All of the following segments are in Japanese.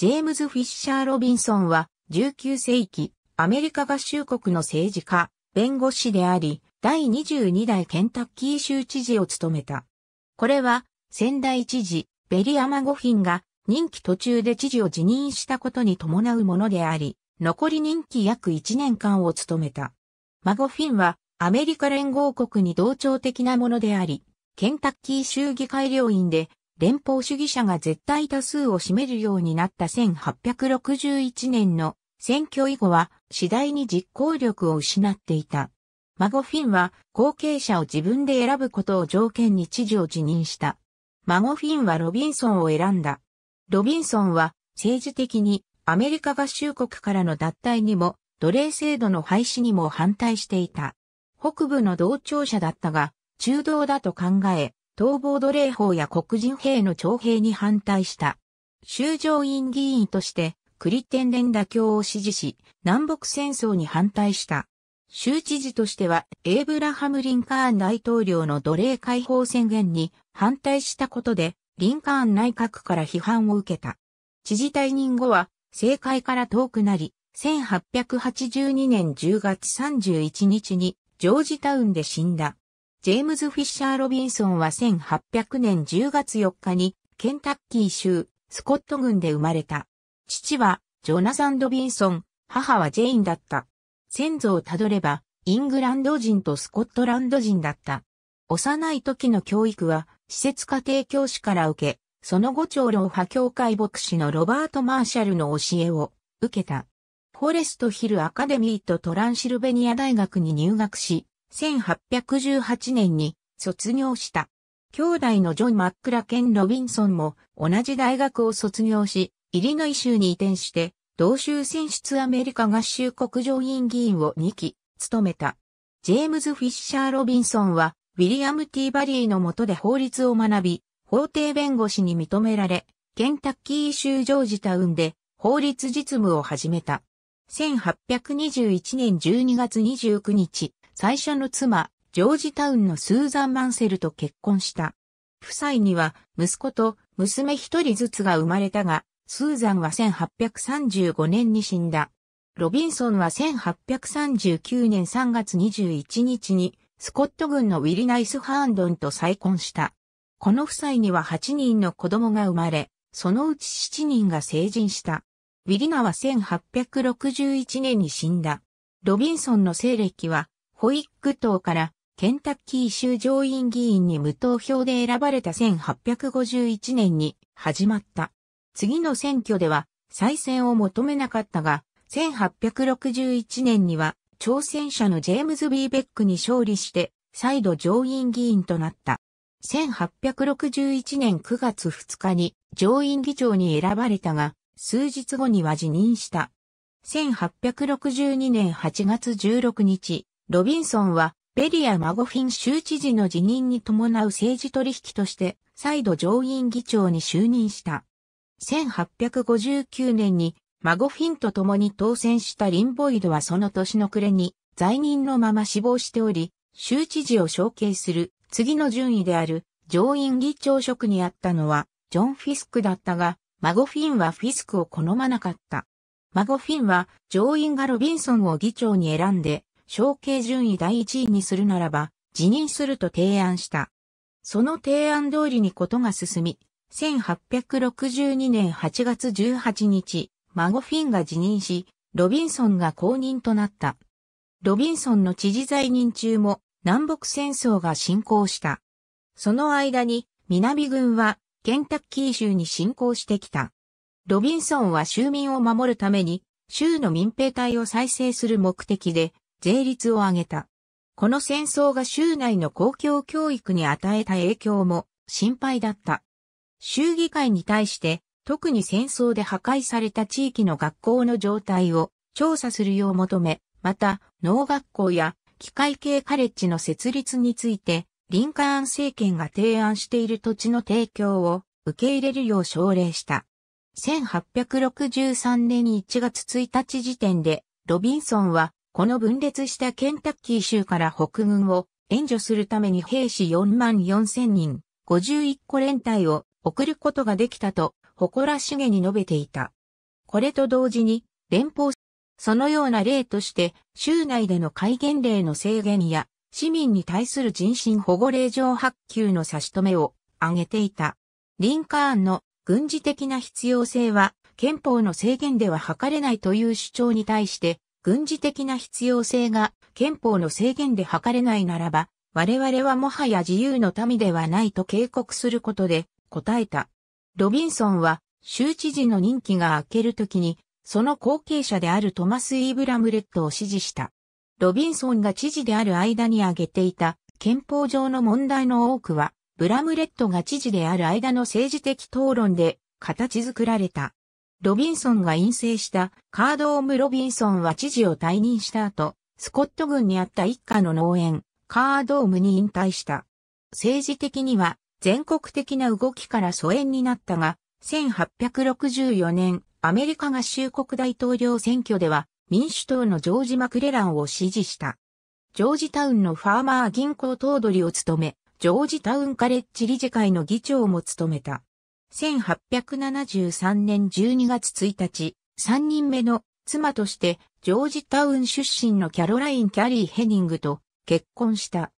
ジェームズ・フィッシャー・ロビンソンは、19世紀、アメリカ合衆国の政治家、弁護士であり、第22代ケンタッキー州知事を務めた。これは、仙台知事、ベリアマゴフィンが、任期途中で知事を辞任したことに伴うものであり、残り任期約1年間を務めた。マゴフィンは、アメリカ連合国に同調的なものであり、ケンタッキー州議会領員で連邦主義者が絶対多数を占めるようになった1861年の選挙以後は次第に実行力を失っていた。孫フィンは後継者を自分で選ぶことを条件に知事を辞任した。孫フィンはロビンソンを選んだ。ロビンソンは政治的にアメリカ合衆国からの脱退にも奴隷制度の廃止にも反対していた。北部の同調者だったが、中道だと考え、逃亡奴隷法や黒人兵の徴兵に反対した。州上院議員としてクリテン連打協を支持し、南北戦争に反対した。州知事としては、エイブラハム・リンカーン大統領の奴隷解放宣言に反対したことで、リンカーン内閣から批判を受けた。知事退任後は、政界から遠くなり、1882年10月31日にジョージタウンで死んだ。ジェームズ・フィッシャー・ロビンソンは1800年10月4日にケンタッキー州スコット郡で生まれた。父はジョナサン・ロビンソン、母はジェインだった。先祖をたどればイングランド人とスコットランド人だった。幼い時の教育は施設家庭教師から受け、その後長老派教会牧師のロバート・マーシャルの教えを受けた。フォレストヒルアカデミーとトランシルベニア大学に入学し、1818年に卒業した。兄弟のジョン・マックラケン・ロビンソンも同じ大学を卒業し、イリノイ州に移転して、同州選出アメリカ合衆国上院議員を2期、務めた。ジェームズ・フィッシャー・ロビンソンは、ウィリアム・ティーバリーの下で法律を学び、法廷弁護士に認められ、ケンタッキー州ジョージタウンで法律実務を始めた。1821年12月29日、最初の妻、ジョージタウンのスーザン・マンセルと結婚した。夫妻には息子と娘一人ずつが生まれたが、スーザンは1835年に死んだ。ロビンソンは1839年3月21日にスコット軍のウィリナイス・ハーンドンと再婚した。この夫妻には8人の子供が生まれ、そのうち7人が成人した。ウィリナは1861年に死んだ。ロビンソンの西暦はホイック党からケンタッキー州上院議員に無投票で選ばれた1851年に始まった。次の選挙では再選を求めなかったが、1861年には挑戦者のジェームズ・ビーベックに勝利して再度上院議員となった。1861年9月2日に上院議長に選ばれたが、数日後には辞任した。1862年8月16日、ロビンソンは、ベリア・マゴフィン州知事の辞任に伴う政治取引として、再度上院議長に就任した。1859年に、マゴフィンと共に当選したリンボイドはその年の暮れに、在任のまま死亡しており、州知事を承継する、次の順位である、上院議長職にあったのは、ジョン・フィスクだったが、マゴフィンはフィスクを好まなかった。マゴフィンは、上院がロビンソンを議長に選んで、承継順位第1位にするならば、辞任すると提案した。その提案通りにことが進み、1862年8月18日、孫フィンが辞任し、ロビンソンが公認となった。ロビンソンの知事在任中も南北戦争が進行した。その間に南軍はケンタッキー州に進行してきた。ロビンソンは州民を守るために州の民兵隊を再生する目的で税率を上げた。この戦争が州内の公共教育に与えた影響も心配だった。州議会に対して特に戦争で破壊された地域の学校の状態を調査するよう求め、また農学校や機械系カレッジの設立についてリンカーン政権が提案している土地の提供を受け入れるよう奨励した。1863年1月1日時点でロビンソンはこの分裂したケンタッキー州から北軍を援助するために兵士4万4千人、51個連隊を送ることができたと誇らしげに述べていた。これと同時に連邦そのような例として州内での戒厳令の制限や市民に対する人身保護令状発給の差し止めを挙げていた。リンカーンの軍事的な必要性は憲法の制限では測れないという主張に対して軍事的な必要性が憲法の制限で測れないならば、我々はもはや自由の民ではないと警告することで答えた。ロビンソンは州知事の任期が明けるときに、その後継者であるトマス・イーブラムレットを支持した。ロビンソンが知事である間に挙げていた憲法上の問題の多くは、ブラムレットが知事である間の政治的討論で形作られた。ロビンソンが陰性したカードーム・ロビンソンは知事を退任した後、スコット軍にあった一家の農園、カードームに引退した。政治的には全国的な動きから疎遠になったが、1864年、アメリカ合衆国大統領選挙では民主党のジョージ・マクレランを支持した。ジョージタウンのファーマー銀行頭取を務め、ジョージタウンカレッジ理事会の議長も務めた。1873年12月1日、3人目の妻としてジョージタウン出身のキャロライン・キャリー・ヘニングと結婚した。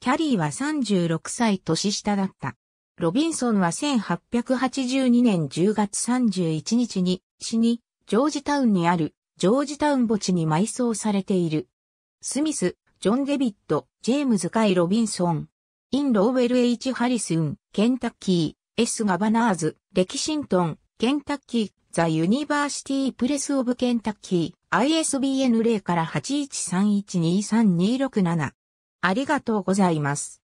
キャリーは36歳年下だった。ロビンソンは1882年10月31日に死に、ジョージタウンにあるジョージタウン墓地に埋葬されている。スミス、ジョン・デビット、ジェームズ・カイ・ロビンソン、イン・ローウェル・ H・ ハリスン、ケンタッキー、S. ガバナーズ、レキシントン、ケンタッキー、ザ・ユニバーシティ・プレス・オブ・ケンタッキー、ISBN 0から813123267。ありがとうございます。